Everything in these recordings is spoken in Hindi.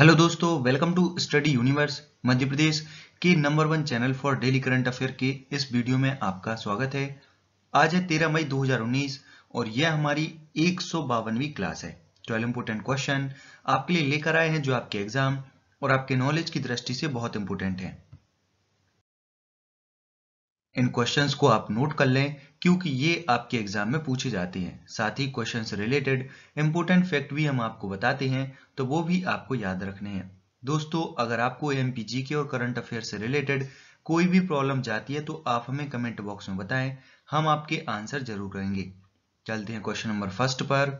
हेलो दोस्तों welcome to study universe Madhya Pradesh के number one channel for daily current affair के इस वीडियो में आपका स्वागत है आज है 13 मई 2019 और यह हमारी एक वीं क्लास है ट्वेल्व इंपोर्टेंट क्वेश्चन आपके लिए लेकर आए हैं जो आपके एग्जाम और आपके नॉलेज की दृष्टि से बहुत इंपोर्टेंट है इन क्वेश्चंस को आप नोट कर लें क्योंकि ये आपके एग्जाम में पूछे जाती हैं साथ ही क्वेश्चन रिलेटेड इंपोर्टेंट फैक्ट भी हम आपको बताते हैं तो वो भी आपको याद रखने हैं दोस्तों अगर आपको एम के और करंट अफेयर से रिलेटेड कोई भी प्रॉब्लम जाती है तो आप हमें कमेंट बॉक्स में बताएं हम आपके आंसर जरूर करेंगे चलते हैं क्वेश्चन नंबर फर्स्ट पर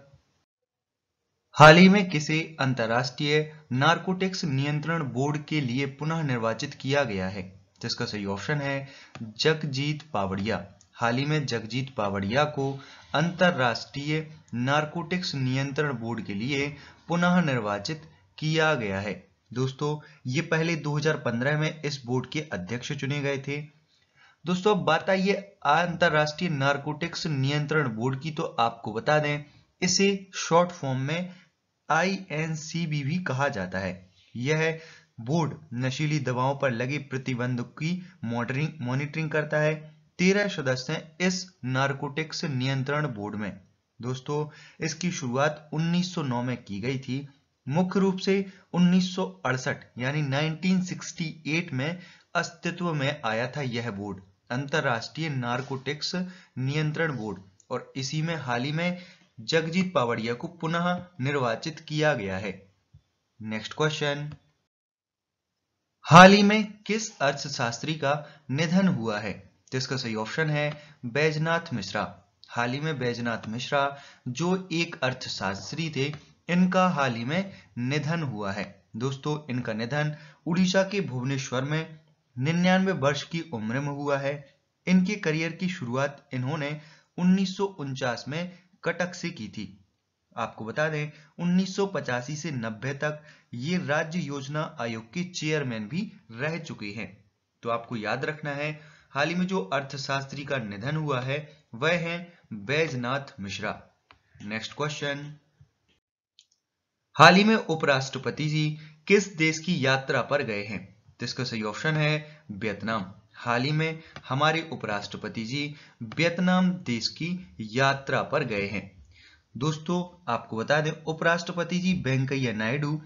हाल ही में किसे अंतर्राष्ट्रीय नार्कोटिक्स नियंत्रण बोर्ड के लिए पुनः निर्वाचित किया गया है जिसका सही ऑप्शन है जगजीत पावड़िया हाल ही में जगजीत पावड़िया को अंतरराष्ट्रीय नारकोटिक्स नियंत्रण बोर्ड के लिए पुनः निर्वाचित किया गया है दोस्तों ये पहले 2015 में इस बोर्ड के अध्यक्ष चुने गए थे दोस्तों अब बात आइए अंतरराष्ट्रीय नारकोटिक्स नियंत्रण बोर्ड की तो आपको बता दें इसे शॉर्ट फॉर्म में आई भी कहा जाता है यह बोर्ड नशीली दवाओं पर लगे प्रतिबंध की मॉनिटरिंग करता है तेरह सदस्य हैं इस नारकोटिक्स नियंत्रण बोर्ड में दोस्तों इसकी शुरुआत 1909 में की गई थी मुख्य रूप से 1968 यानी 1968 में अस्तित्व में आया था यह बोर्ड अंतरराष्ट्रीय नारकोटिक्स नियंत्रण बोर्ड और इसी में हाल ही में जगजीत पावड़िया को पुनः निर्वाचित किया गया है नेक्स्ट क्वेश्चन हाल ही में किस अर्थशास्त्री का निधन हुआ है तो इसका सही ऑप्शन है बैजनाथ मिश्रा हाल ही में बैजनाथ मिश्रा जो एक अर्थशास्त्री थे इनका हाल ही में निधन हुआ है दोस्तों इनका निधन उड़ीसा के भुवनेश्वर में निन्यानवे वर्ष की उम्र में हुआ है इनके करियर की शुरुआत इन्होंने उन्नीस में कटक से की थी आपको बता दें 1985 से 90 तक ये राज्य योजना आयोग के चेयरमैन भी रह चुके हैं तो आपको याद रखना है हाल ही में जो अर्थशास्त्री का निधन हुआ है वह है बैजनाथ मिश्रा नेक्स्ट क्वेश्चन हाल ही में उपराष्ट्रपति जी किस देश की यात्रा पर गए हैं तो इसका सही ऑप्शन है वियतनाम हाल ही में हमारे उपराष्ट्रपति जी वियतनाम देश की यात्रा पर गए हैं दोस्तों आपको बता दें उपराष्ट्रपति जी वेंकैया नायडू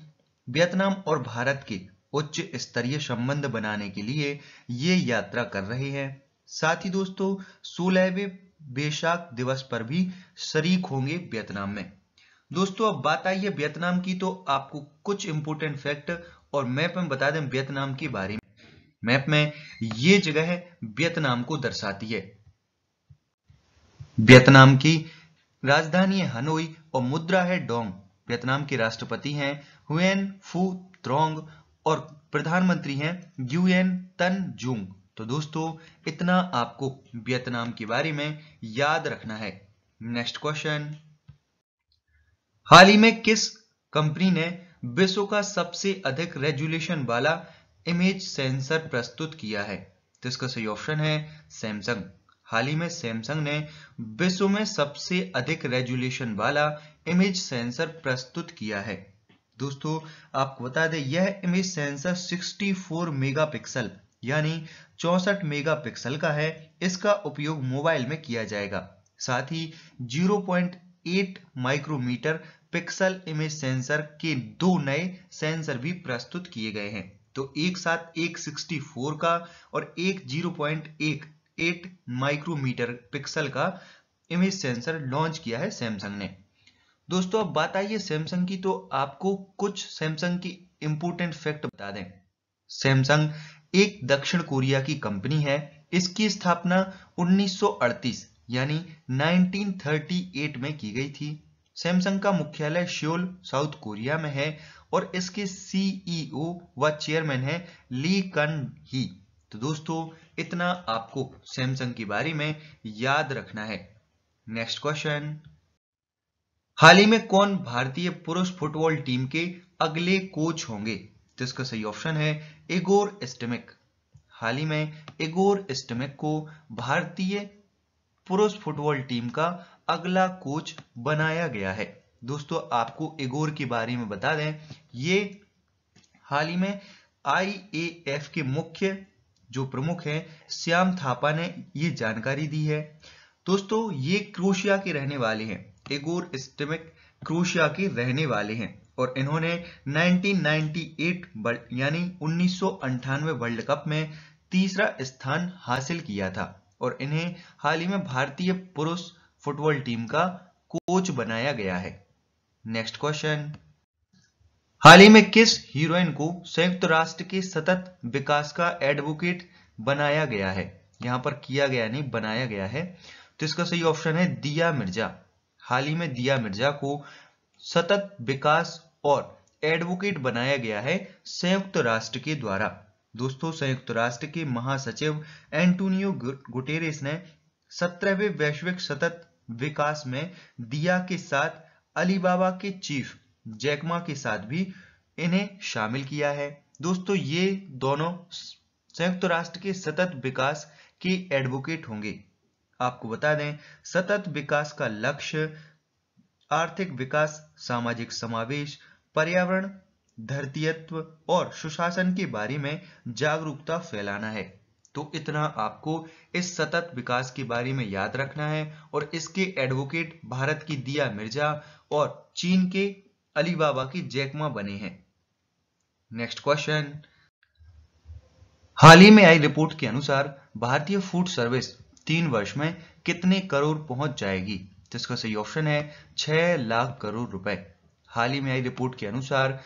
वियतनाम और भारत के उच्च स्तरीय संबंध बनाने के लिए ये यात्रा कर रहे हैं साथ ही दोस्तों सोलहवें बेशाक दिवस पर भी शरीक होंगे वियतनाम में दोस्तों अब बात आई है वियतनाम की तो आपको कुछ इंपोर्टेंट फैक्ट और मैप में बता दें वियतनाम के बारे में मैप में ये जगह वियतनाम को दर्शाती है वियतनाम की राजधानी है हनोई और मुद्रा है डोंग वियतनाम के राष्ट्रपति हैं हुएन फू त्रोंग और प्रधानमंत्री हैं यूएन तन जूंग तो दोस्तों इतना आपको वियतनाम के बारे में याद रखना है नेक्स्ट क्वेश्चन हाल ही में किस कंपनी ने विश्व का सबसे अधिक रेजुलेशन वाला इमेज सेंसर प्रस्तुत किया है तो इसका सही ऑप्शन है सैमसंग हाल ही में सैमसंग ने विश्व में सबसे अधिक रेजुलेशन वाला इमेज सेंसर प्रस्तुत किया है दोस्तों आपको बता दें यह इमेज सेंसर 64 मेगापिक्सल यानी चौसठ मेगापिक्सल का है इसका उपयोग मोबाइल में किया जाएगा साथ ही 0.8 माइक्रोमीटर पिक्सल इमेज सेंसर के दो नए सेंसर भी प्रस्तुत किए गए हैं तो एक साथ एक 64 का और एक 0.1 8 माइक्रोमीटर पिक्सल का इमेज सेंसर लॉन्च किया है सैमसंग ने दोस्तों अब बात आई है सैमसंग की तो आपको कुछ सैमसंग की इंपोर्टेंट फैक्ट बता दें सैमसंग एक दक्षिण कोरिया की कंपनी है इसकी स्थापना 1938 यानी 1938 में की गई थी सैमसंग का मुख्यालय श्योल साउथ कोरिया में है और इसके सीईओ e व चेयरमैन है ली कन ही तो दोस्तों इतना आपको सैमसंग के बारे में याद रखना है नेक्स्ट क्वेश्चन हाल ही में कौन भारतीय पुरुष फुटबॉल टीम के अगले कोच होंगे तो इसका सही ऑप्शन है एगोर एस्टमिक हाल ही में एगोर एस्टमिक को भारतीय पुरुष फुटबॉल टीम का अगला कोच बनाया गया है दोस्तों आपको एगोर के बारे में बता दें ये हाल ही में आईएएफ के मुख्य जो प्रमुख है श्याम थापा ने ये जानकारी दी है दोस्तों ये क्रोशिया के रहने वाले हैं एगोर स्टेमिक क्रोशिया के रहने वाले हैं और इन्होंने 1998 यानी उन्नीस वर्ल्ड कप में तीसरा स्थान हासिल किया था और इन्हें हाल ही में भारतीय पुरुष फुटबॉल टीम का कोच बनाया गया है नेक्स्ट क्वेश्चन हाल ही में किस हीरोइन को संयुक्त राष्ट्र के सतत विकास का एडवोकेट बनाया गया है यहां पर किया गया नहीं बनाया गया है तो इसका सही ऑप्शन है दिया मिर्जा हाल ही में दिया मिर्जा को सतत विकास और एडवोकेट बनाया गया है संयुक्त राष्ट्र के द्वारा दोस्तों संयुक्त राष्ट्र के महासचिव एंटोनियो गुटेरेस ने सत्रहवें वैश्विक सतत विकास में दिया के साथ अलीबाबा के चीफ जैकमा के साथ भी इन्हें शामिल किया है दोस्तों ये दोनों संयुक्त राष्ट्र के सतत विकास के एडवोकेट होंगे आपको बता दें सतत विकास का लक्ष्य आर्थिक विकास सामाजिक समावेश पर्यावरण धरतीयत्व और सुशासन के बारे में जागरूकता फैलाना है तो इतना आपको इस सतत विकास के बारे में याद रखना है और इसके एडवोकेट भारत की दिया मिर्जा और चीन के अलीबाबा की जैकमा बने हैं नेक्स्ट क्वेश्चन हाल ही में आई रिपोर्ट के अनुसार भारतीय फूड सर्विस तीन वर्ष में कितने करोड़ पहुंच जाएगी तो इसका सही ऑप्शन है छह लाख करोड़ रुपए हाल ही में आई रिपोर्ट के अनुसार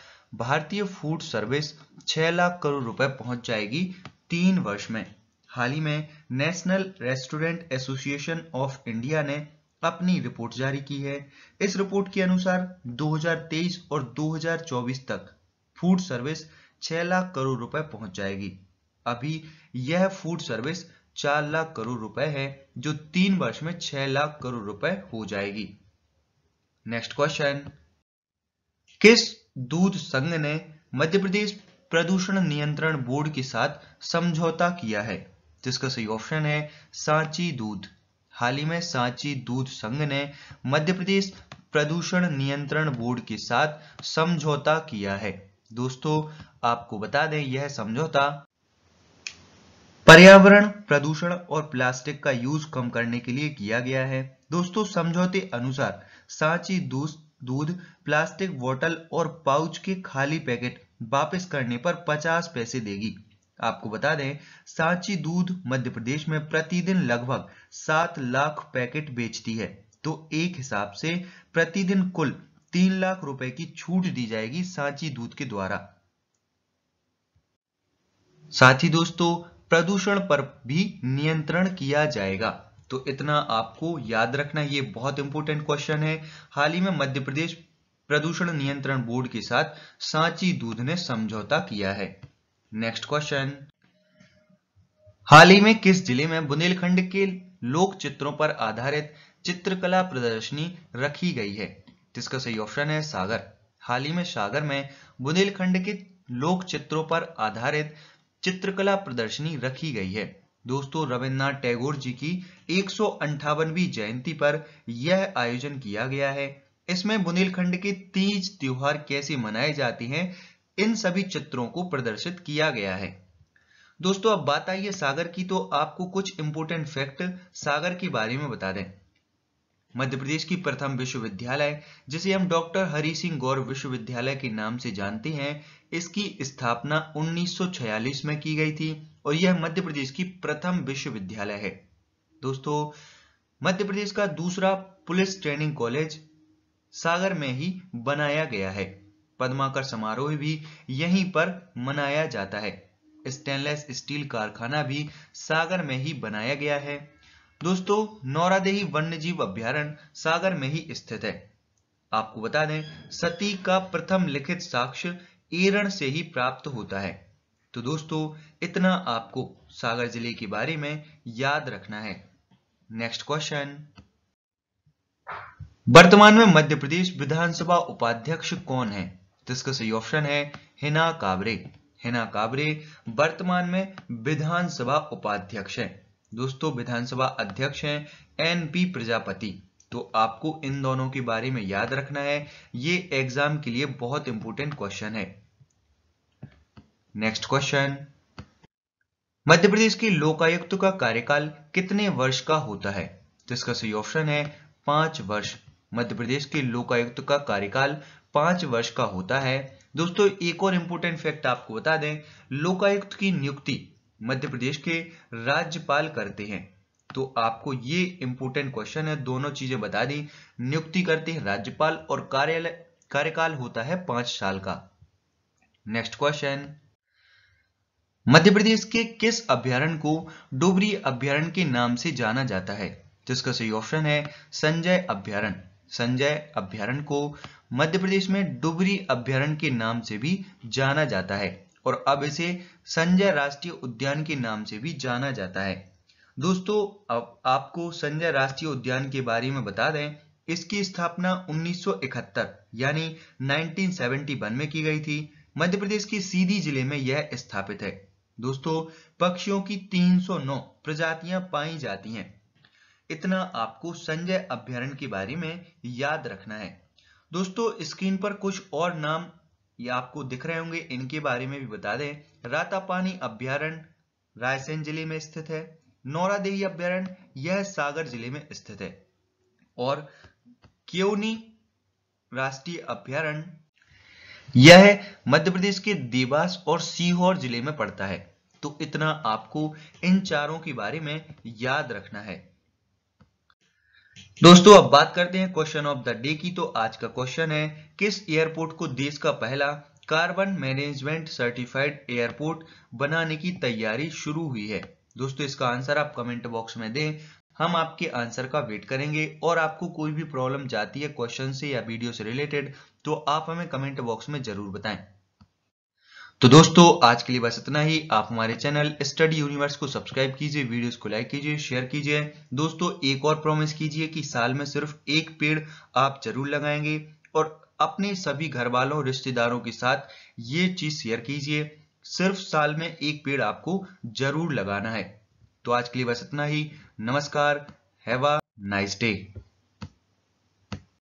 भारतीय फूड सर्विस छह लाख करोड़ रुपए पहुंच जाएगी तीन वर्ष में हाल ही में national restaurant association of India ने अपनी रिपोर्ट जारी की है इस रिपोर्ट के अनुसार 2023 और 2024 तक फूड सर्विस 6 लाख करोड़ रुपए पहुंच जाएगी अभी यह फूड सर्विस 4 लाख करोड़ रुपए है जो तीन वर्ष में 6 लाख करोड़ रुपए हो जाएगी नेक्स्ट क्वेश्चन किस दूध संघ ने मध्य प्रदेश प्रदूषण नियंत्रण बोर्ड के साथ समझौता किया है जिसका सही ऑप्शन है सांची दूध हाल ही में सांची दूध संघ ने मध्य प्रदेश प्रदूषण नियंत्रण बोर्ड के साथ समझौता किया है दोस्तों आपको बता दें यह समझौता पर्यावरण प्रदूषण और प्लास्टिक का यूज कम करने के लिए किया गया है दोस्तों समझौते अनुसार सांची दूध प्लास्टिक बोतल और पाउच के खाली पैकेट वापस करने पर 50 पैसे देगी आपको बता दें सांची दूध मध्य प्रदेश में प्रतिदिन लगभग सात लाख पैकेट बेचती है तो एक हिसाब से प्रतिदिन कुल तीन लाख रुपए की छूट दी जाएगी सांची दूध के द्वारा साथ ही दोस्तों प्रदूषण पर भी नियंत्रण किया जाएगा तो इतना आपको याद रखना ये बहुत इंपॉर्टेंट क्वेश्चन है हाल ही में मध्य प्रदेश प्रदूषण नियंत्रण बोर्ड के साथ सांची दूध ने समझौता किया है नेक्स्ट क्वेश्चन हाल ही में किस जिले में बुंदेलखंड के लोक चित्रों पर आधारित चित्रकला प्रदर्शनी रखी गई है जिसका सही ऑप्शन है सागर हाल ही में सागर में बुंदेलखंड के लोक चित्रों पर आधारित चित्रकला प्रदर्शनी रखी गई है दोस्तों रविन्द्रनाथ टैगोर जी की एक जयंती पर यह आयोजन किया गया है इसमें बुंदेलखंड के तीज त्योहार कैसे मनाए जाते हैं इन सभी चित्रों को प्रदर्शित किया गया है दोस्तों अब बात आई है सागर की तो आपको कुछ इंपोर्टेंट फैक्ट सागर के बारे में बता दें मध्य प्रदेश की प्रथम विश्वविद्यालय जिसे हम डॉक्टर हरि सिंह गौर विश्वविद्यालय के नाम से जानते हैं इसकी स्थापना 1946 में की गई थी और यह मध्य प्रदेश की प्रथम विश्वविद्यालय है दोस्तों मध्य प्रदेश का दूसरा पुलिस ट्रेनिंग कॉलेज सागर में ही बनाया गया है पद्माकर समारोह भी यहीं पर मनाया जाता है स्टेनलेस स्टील कारखाना भी सागर में ही बनाया गया है दोस्तों नौरादेही वन्य जीव अभ्यारण्य सागर में ही स्थित है आपको बता दें सती का प्रथम लिखित साक्ष्य एरण से ही प्राप्त होता है तो दोस्तों इतना आपको सागर जिले के बारे में याद रखना है नेक्स्ट क्वेश्चन वर्तमान में मध्य प्रदेश विधानसभा उपाध्यक्ष कौन है तो इसका सही ऑप्शन है हिना काबरे हिना काबरे वर्तमान में विधानसभा उपाध्यक्ष हैं दोस्तों विधानसभा अध्यक्ष हैं एन पी प्रजापति तो आपको इन दोनों के बारे में याद रखना है ये एग्जाम के लिए बहुत इंपॉर्टेंट क्वेश्चन है नेक्स्ट क्वेश्चन मध्य प्रदेश के लोकायुक्त का कार्यकाल कितने वर्ष का होता है तो इसका सही ऑप्शन है पांच वर्ष मध्य प्रदेश के लोकायुक्त का कार्यकाल पांच वर्ष का होता है दोस्तों एक और इंपोर्टेंट फैक्ट आपको बता दें लोकायुक्त की नियुक्ति मध्य प्रदेश के राज्यपाल करते हैं तो आपको ये इंपोर्टेंट क्वेश्चन है दोनों चीजें बता दी नियुक्ति करते हैं राज्यपाल और कार्यालय कार्यकाल होता है पांच साल का नेक्स्ट क्वेश्चन मध्य प्रदेश के किस अभ्यारण को डोबरी अभ्यारण के नाम से जाना जाता है जिसका सही ऑप्शन है संजय अभ्यारण संजय अभ्यारण को मध्य प्रदेश में डुबरी अभ्यारण के नाम से भी जाना जाता है और अब इसे संजय राष्ट्रीय उद्यान के नाम से भी जाना जाता है दोस्तों अब आपको संजय राष्ट्रीय उद्यान के बारे में बता दें इसकी स्थापना 1971 यानी 1971 में की गई थी मध्य प्रदेश के सीधी जिले में यह स्थापित है दोस्तों पक्षियों की 309 प्रजातियां पाई जाती हैं इतना आपको संजय अभ्यारण के बारे में याद रखना है दोस्तों स्क्रीन पर कुछ और नाम ये आपको दिख रहे होंगे इनके बारे में भी बता दें रातापानी अभ्यारण रायसेन जिले में स्थित है नौरादेही अभ्यारण यह सागर जिले में स्थित है और क्योनी राष्ट्रीय अभ्यारण यह मध्य प्रदेश के देवास और सीहोर जिले में पड़ता है तो इतना आपको इन चारों के बारे में याद रखना है दोस्तों अब बात करते हैं क्वेश्चन ऑफ द डे की तो आज का क्वेश्चन है किस एयरपोर्ट को देश का पहला कार्बन मैनेजमेंट सर्टिफाइड एयरपोर्ट बनाने की तैयारी शुरू हुई है दोस्तों इसका आंसर आप कमेंट बॉक्स में दें हम आपके आंसर का वेट करेंगे और आपको कोई भी प्रॉब्लम जाती है क्वेश्चन से या वीडियो से रिलेटेड तो आप हमें कमेंट बॉक्स में जरूर बताएं तो दोस्तों आज के लिए बस इतना ही आप हमारे चैनल स्टडी यूनिवर्स को सब्सक्राइब कीजिए वीडियोस को लाइक कीजिए शेयर कीजिए दोस्तों एक और प्रॉमिस कीजिए कि साल में सिर्फ एक पेड़ आप जरूर लगाएंगे और अपने सभी घर वालों रिश्तेदारों के साथ ये चीज शेयर कीजिए सिर्फ साल में एक पेड़ आपको जरूर लगाना है तो आज के लिए बस इतना ही नमस्कार हैव अ नाइस डे